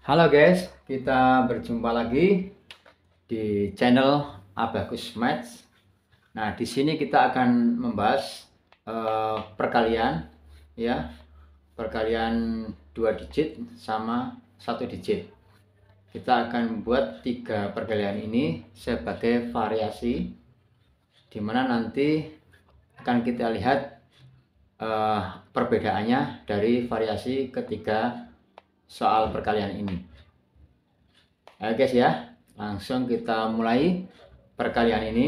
Halo guys, kita berjumpa lagi di channel Abagus Match. Nah, di sini kita akan membahas uh, perkalian ya. Perkalian dua digit sama satu digit. Kita akan membuat tiga perkalian ini sebagai variasi di mana nanti akan kita lihat uh, perbedaannya dari variasi ketiga soal perkalian ini. Oke guys ya, langsung kita mulai perkalian ini.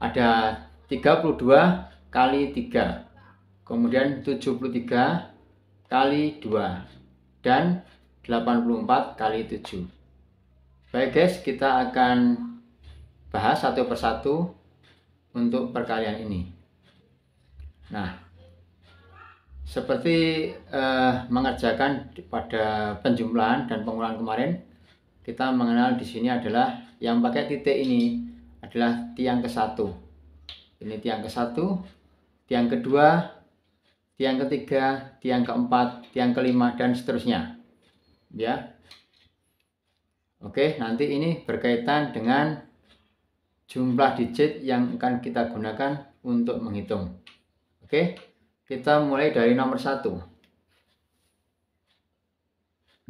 Ada 32 kali 3, kemudian 73 kali 2, dan 84 kali 7. Baik guys, kita akan bahas satu persatu untuk perkalian ini. Nah, seperti uh, mengerjakan pada penjumlahan dan pengulangan kemarin kita mengenal di sini adalah yang pakai titik ini adalah tiang ke satu ini tiang ke satu tiang kedua tiang ketiga tiang keempat tiang kelima dan seterusnya ya oke nanti ini berkaitan dengan jumlah digit yang akan kita gunakan untuk menghitung oke kita mulai dari nomor satu.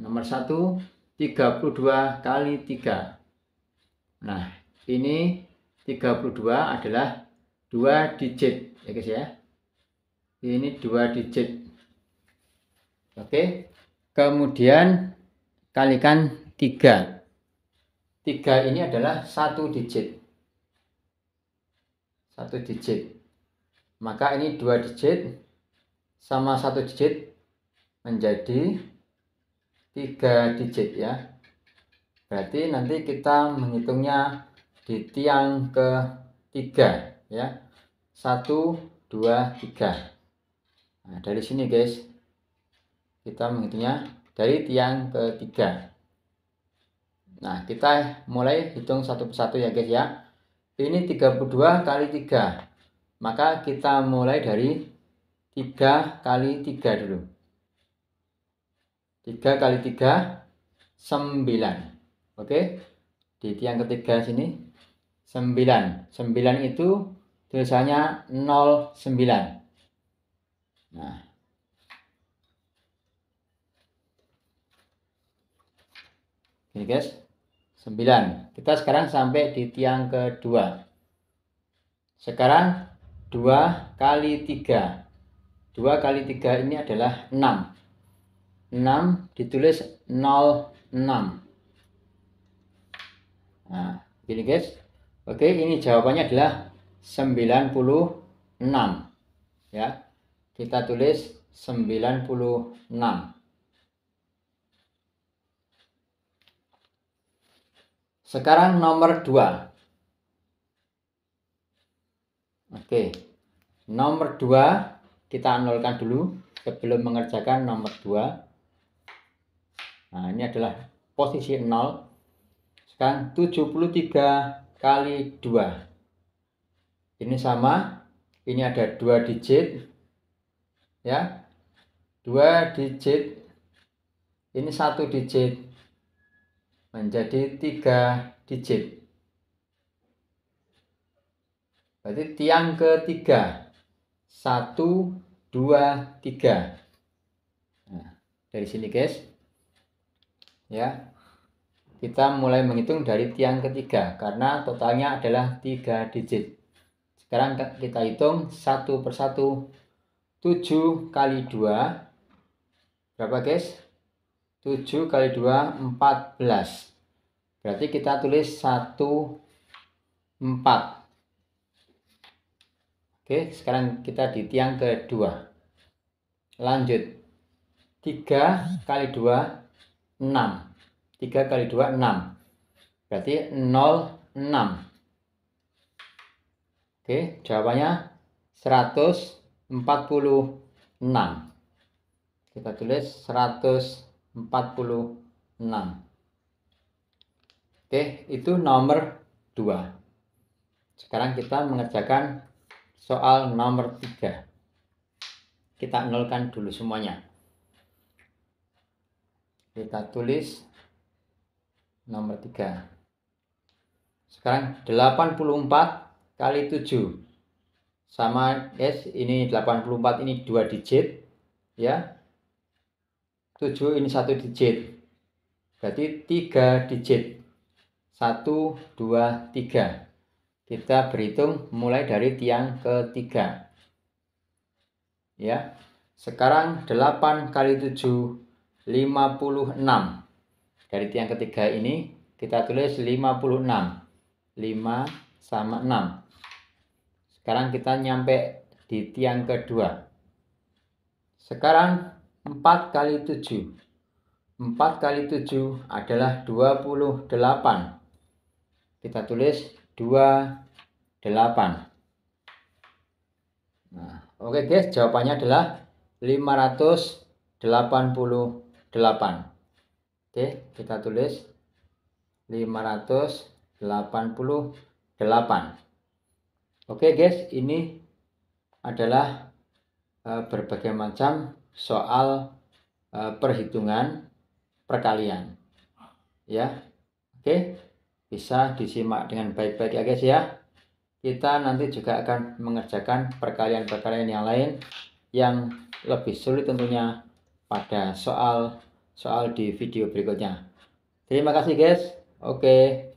Nomor satu, 32 kali 3. Nah, ini 32 adalah 2 digit, ya guys ya. Ini 2 digit. Oke. Kemudian kalikan 3. 3 ini adalah satu digit. Satu digit. Maka ini dua digit sama satu digit menjadi tiga digit ya berarti nanti kita menghitungnya di tiang ke tiga ya satu dua tiga nah, dari sini guys kita menghitungnya dari tiang ke tiga nah kita mulai hitung satu persatu ya guys ya ini 32 kali 3 maka kita mulai dari 3 kali 3 dulu. 3 kali 3, 9. Oke. Di tiang ketiga sini, 9. 9 itu tulisannya 09. Nah. Ini guys, 9. Kita sekarang sampai di tiang kedua. Sekarang 2 kali 3. 2 kali 3 ini adalah 6 6 ditulis 0, 6 nah gini guys oke ini jawabannya adalah 96 ya kita tulis 96 sekarang nomor 2 Oke. nomor 2 Nomor 2 kita nolkan dulu sebelum mengerjakan nomor 2 nah ini adalah posisi 0 sekarang 73 kali 2 ini sama ini ada 2 digit ya 2 digit ini 1 digit menjadi 3 digit berarti tiang ketiga 1, 2, 3 nah, dari sini guys ya kita mulai menghitung dari tiang ketiga karena totalnya adalah 3 digit sekarang kita hitung satu persatu 7 kali 2 berapa guys 7 kali 2 14 berarti kita tulis 1 4 Oke, sekarang kita di tiang kedua. Lanjut. 3 kali 2, 6. 3 kali 2, 6. Berarti 0, 6. Oke, jawabannya 146. Kita tulis 146. Oke, itu nomor 2. Sekarang kita mengerjakan soal nomor 3 kita nolkan dulu semuanya kita tulis nomor 3 sekarang 84 kali 7 sama S ini 84 ini 2 digit ya 7 ini 1 digit berarti 3 digit 1 2 3 kita berhitung mulai dari tiang ketiga. Ya. Sekarang 8 kali 7 56. Dari tiang ketiga ini kita tulis 56. 5 sama 6. Sekarang kita nyampe di tiang kedua. Sekarang 4 kali 7. 4 kali 7 adalah 28. Kita tulis 8. Nah, oke okay guys, jawabannya adalah 588. Oke, okay, kita tulis 588. Oke okay guys, ini adalah e, berbagai macam soal e, perhitungan perkalian. Ya. Oke. Okay? bisa disimak dengan baik-baik ya guys ya kita nanti juga akan mengerjakan perkalian-perkalian yang lain yang lebih sulit tentunya pada soal soal di video berikutnya terima kasih guys oke